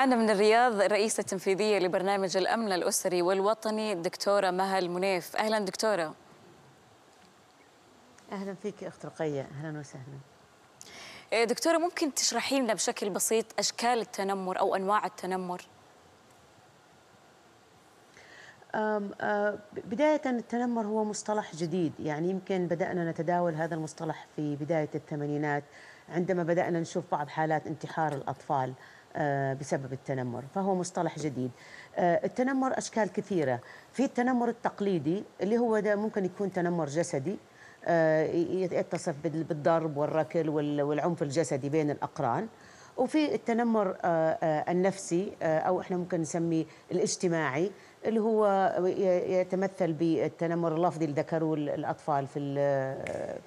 أنا من الرياض الرئيسة التنفيذية لبرنامج الأمن الأسري والوطني دكتورة مها المنيف أهلا دكتورة أهلا فيك أخت رقية أهلا وسهلا آه، دكتورة ممكن تشرحي لنا بشكل بسيط أشكال التنمر أو أنواع التنمر آه، بداية التنمر هو مصطلح جديد يعني يمكن بدأنا نتداول هذا المصطلح في بداية الثمانينات عندما بدأنا نشوف بعض حالات انتحار الأطفال آه، بسبب التنمر فهو مصطلح جديد آه، التنمر أشكال كثيرة في التنمر التقليدي اللي هو ده ممكن يكون تنمر جسدي آه، يتصف بالضرب والركل والعنف الجسدي بين الأقران وفي التنمر النفسي أو إحنا ممكن نسميه الاجتماعي اللي هو يتمثل بالتنمر اللفظي اللي ذكروه الأطفال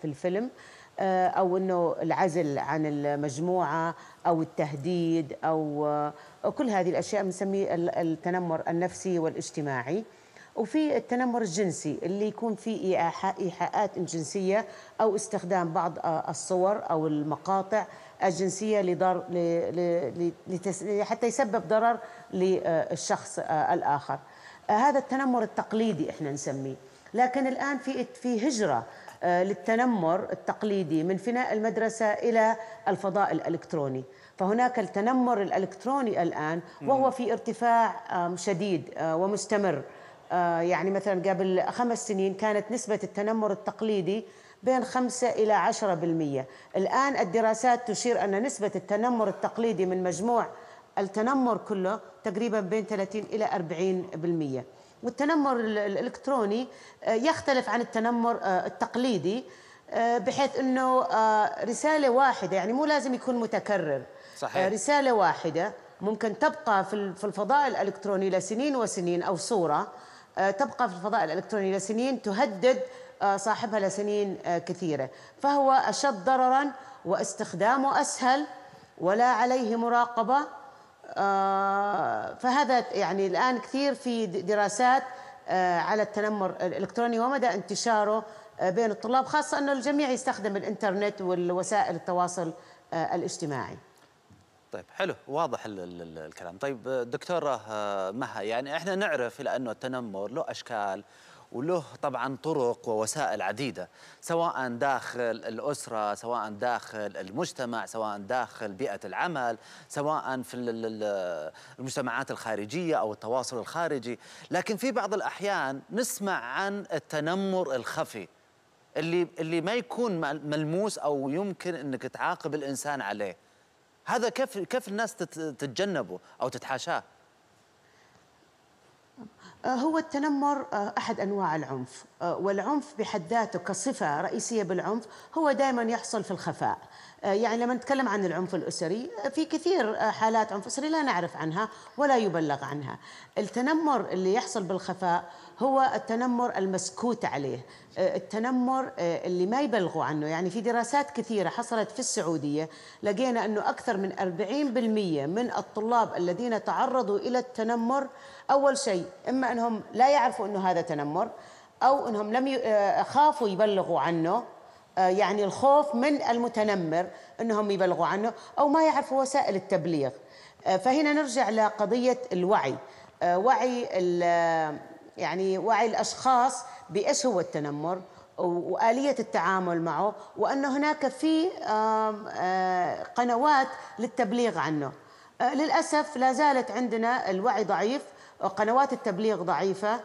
في الفيلم آه، او انه العزل عن المجموعه او التهديد او آه، كل هذه الاشياء بنسميه التنمر النفسي والاجتماعي وفي التنمر الجنسي اللي يكون فيه ايحاءات جنسيه او استخدام بعض آه، الصور او المقاطع الجنسيه لضر... ل... حتى يسبب ضرر للشخص الاخر هذا التنمر التقليدي احنا نسميه لكن الان في في هجره آه، للتنمر التقليدي من فناء المدرسة إلى الفضاء الإلكتروني فهناك التنمر الإلكتروني الآن وهو في ارتفاع شديد آه، ومستمر آه، يعني مثلا قبل خمس سنين كانت نسبة التنمر التقليدي بين 5 إلى 10% الآن الدراسات تشير أن نسبة التنمر التقليدي من مجموع التنمر كله تقريبا بين 30 إلى 40% والتنمر الالكتروني آه، يختلف عن التنمر آه، التقليدي آه، بحيث انه رساله واحده يعني مو لازم يكون متكرر صحيح. رساله واحده ممكن تبقى في الفضاء الالكتروني لسنين وسنين او صوره تبقى في الفضاء الالكتروني لسنين تهدد صاحبها لسنين كثيره فهو اشد ضررا واستخدامه اسهل ولا عليه مراقبه آه، فهذا يعني الآن كثير في دراسات آه، على التنمر الإلكتروني ومدى انتشاره آه، بين الطلاب خاصة أنه الجميع يستخدم الإنترنت والوسائل التواصل الاجتماعي طيب حلو واضح الكلام طيب دكتورة مها يعني احنا نعرف لانه التنمر له اشكال وله طبعا طرق ووسائل عديدة سواء داخل الأسرة سواء داخل المجتمع سواء داخل بيئة العمل سواء في المجتمعات الخارجية أو التواصل الخارجي لكن في بعض الأحيان نسمع عن التنمر الخفي اللي اللي ما يكون ملموس او يمكن انك تعاقب الانسان عليه هذا كيف كيف الناس تتجنبه او تتحاشاه آه، هو التنمر آه، احد انواع العنف آه، والعنف بحد ذاته كصفه رئيسيه بالعنف هو دائما يحصل في الخفاء آه، يعني لما نتكلم عن العنف الأسري آه، في كثير آه، حالات عنف أسري لا نعرف عنها ولا يبلغ عنها التنمر اللي يحصل بالخفاء هو التنمر المسكوت عليه التنمر اللي ما يبلغوا عنه يعني في دراسات كثيرة حصلت في السعودية لقينا أنه أكثر من 40% من الطلاب الذين تعرضوا إلى التنمر أول شيء إما أنهم لا يعرفوا أنه هذا تنمر أو أنهم لم خافوا يبلغوا عنه آه، يعني الخوف من المتنمر انهم يبلغوا عنه او ما يعرفوا وسائل التبليغ آه، فهنا نرجع لقضيه الوعي آه، وعي يعني وعي الاشخاص بايش هو التنمر وآلية التعامل معه وأن هناك في قنوات للتبليغ عنه للأسف لا زالت عندنا الوعي ضعيف قنوات التبليغ ضعيفة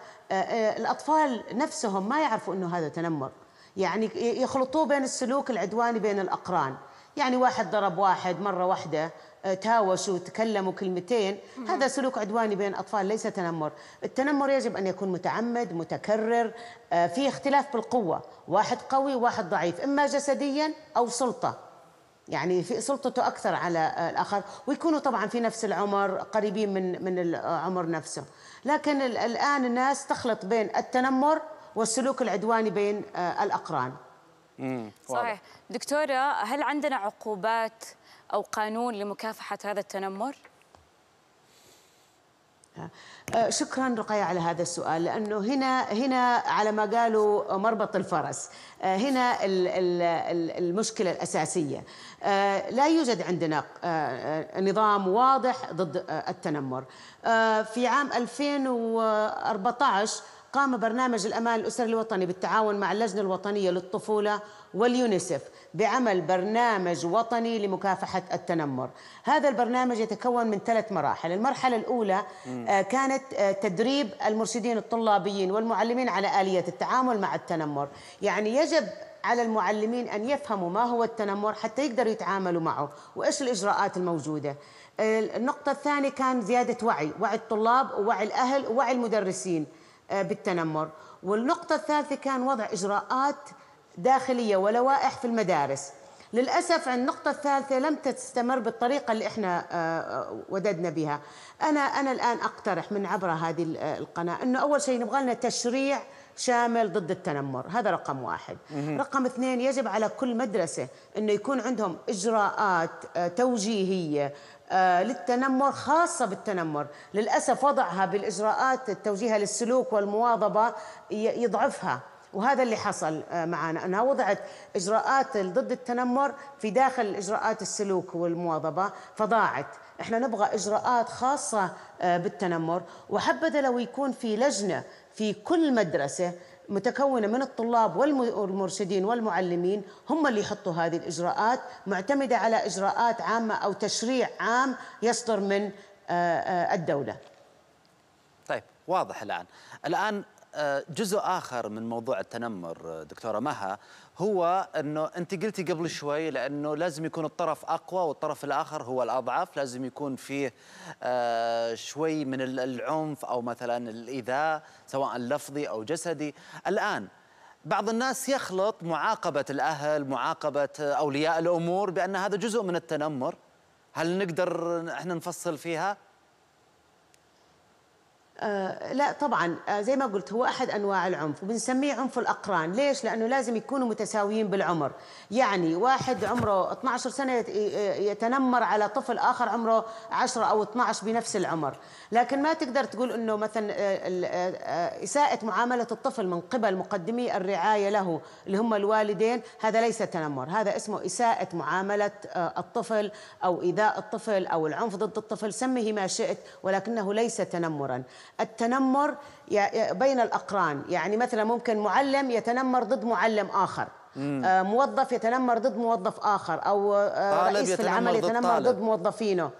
الأطفال نفسهم ما يعرفوا أنه هذا تنمر يعني يخلطوه بين السلوك العدواني بين الأقران يعني واحد ضرب واحد مرة واحدة آه، تهاوشوا وتكلموا كلمتين هذا سلوك عدواني بين أطفال ليس تنمر التنمر يجب أن يكون متعمد متكرر آه، في اختلاف بالقوة واحد قوي واحد ضعيف إما جسديا أو سلطة يعني في سلطته اكثر على آه، الاخر ويكونوا طبعا في نفس العمر قريبين من من العمر نفسه لكن الان الناس تخلط بين التنمر والسلوك العدواني بين آه، الأقران صحيح دكتورة هل عندنا عقوبات أو قانون لمكافحة هذا التنمر؟ آه، آه، شكرا رقية على هذا السؤال لأنه هنا هنا على ما قالوا مربط الفرس هنا المشكلة الأساسية لا يوجد عندنا نظام واضح ضد التنمر في عام 2014 قام برنامج الأمان الأسري الوطني بالتعاون مع اللجنة الوطنية للطفولة واليونيسف بعمل برنامج وطني لمكافحة التنمر هذا البرنامج يتكون من ثلاث مراحل المرحلة الأولى آه، كانت آه، تدريب المرشدين الطلابيين والمعلمين على آلية التعامل مع التنمر يعني يجب على المعلمين أن يفهموا ما هو التنمر حتى يقدروا يتعاملوا معه وإيش الإجراءات الموجودة آه، النقطة الثانية كان زيادة وعي وعي الطلاب ووعي الأهل ووعي المدرسين آه، بالتنمر والنقطة الثالثة كان وضع إجراءات داخلية ولوائح في المدارس للأسف النقطة الثالثة لم تستمر بالطريقة اللي احنا آه، آه، وددنا بها أنا أنا الآن أقترح من عبر هذه القناة أنه أول شيء نبغى لنا تشريع شامل ضد التنمر هذا رقم واحد مهم. رقم اثنين يجب على كل مدرسة أنه يكون عندهم إجراءات آه، توجيهية آه، للتنمر خاصة بالتنمر للأسف وضعها بالإجراءات التوجيهة للسلوك والمواظبة يضعفها وهذا اللي حصل آه، معنا أنها وضعت إجراءات ضد التنمر في داخل إجراءات السلوك والمواظبة فضاعت احنا نبغى إجراءات خاصة بالتنمر وحبذا لو يكون في لجنة في كل مدرسة متكونة من الطلاب والمرشدين والمعلمين هم اللي يحطوا هذه الإجراءات معتمدة على إجراءات عامة أو تشريع عام يصدر من آه، آه، الدولة طيب واضح الآن الآن آه، جزء آخر من موضوع التنمر دكتورة مها هو انه انت قلتي قبل شوي لانه لازم يكون الطرف اقوى والطرف الاخر هو الاضعف لازم يكون فيه آه، شوي من العنف او مثلا الايذاء سواء لفظي او جسدي الان بعض الناس يخلط معاقبه الاهل معاقبه اولياء الامور بان هذا جزء من التنمر هل نقدر احنا نفصل فيها آه، لا طبعا آه، زي ما قلت هو احد انواع العنف وبنسميه عنف الاقران ليش لانه لازم يكونوا متساويين بالعمر يعني واحد عمره 12 سنه يتنمر على طفل اخر عمره 10 او 12 بنفس العمر لكن ما تقدر تقول انه مثلا آه، اساءه معامله الطفل من قبل مقدمي الرعايه له اللي هم الوالدين هذا ليس تنمر هذا اسمه اساءه معامله الطفل او ايذاء الطفل او العنف ضد الطفل سمه ما شئت ولكنه ليس تنمرا التنمر بين الأقران يعني مثلا ممكن معلم يتنمر ضد معلم آخر مم. آه، موظف يتنمر ضد موظف آخر أو آه، رئيس في العمل يتنمر ضد, ضد موظفينه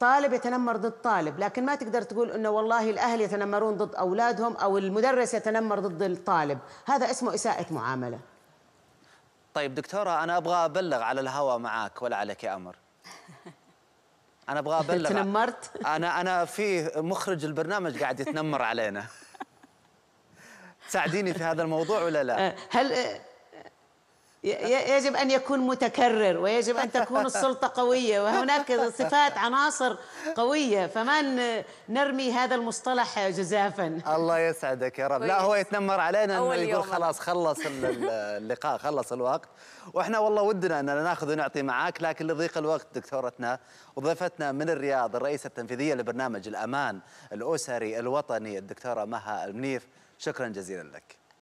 طالب يتنمر ضد طالب لكن ما تقدر تقول انه والله الاهل يتنمرون ضد اولادهم او المدرس يتنمر ضد الطالب هذا اسمه اساءه معامله طيب دكتوره انا ابغى ابلغ على الهواء معك ولا عليك امر انا ابغى ابلغ تنمرت انا انا في مخرج البرنامج قاعد يتنمر علينا تساعديني في هذا الموضوع ولا لا؟ أه، هل يجب أن يكون متكرر ويجب أن تكون السلطة قوية وهناك صفات عناصر قوية فما نرمي هذا المصطلح جزافا الله يسعدك يا رب لا هو يتنمر علينا أنه يقول خلاص خلص اللقاء خلص الوقت وإحنا والله ودنا أننا ناخذ ونعطي معاك لكن لضيق الوقت دكتورتنا وضيفتنا من الرياض الرئيسة التنفيذية لبرنامج الأمان الأسري الوطني الدكتورة مها المنيف شكرا جزيلا لك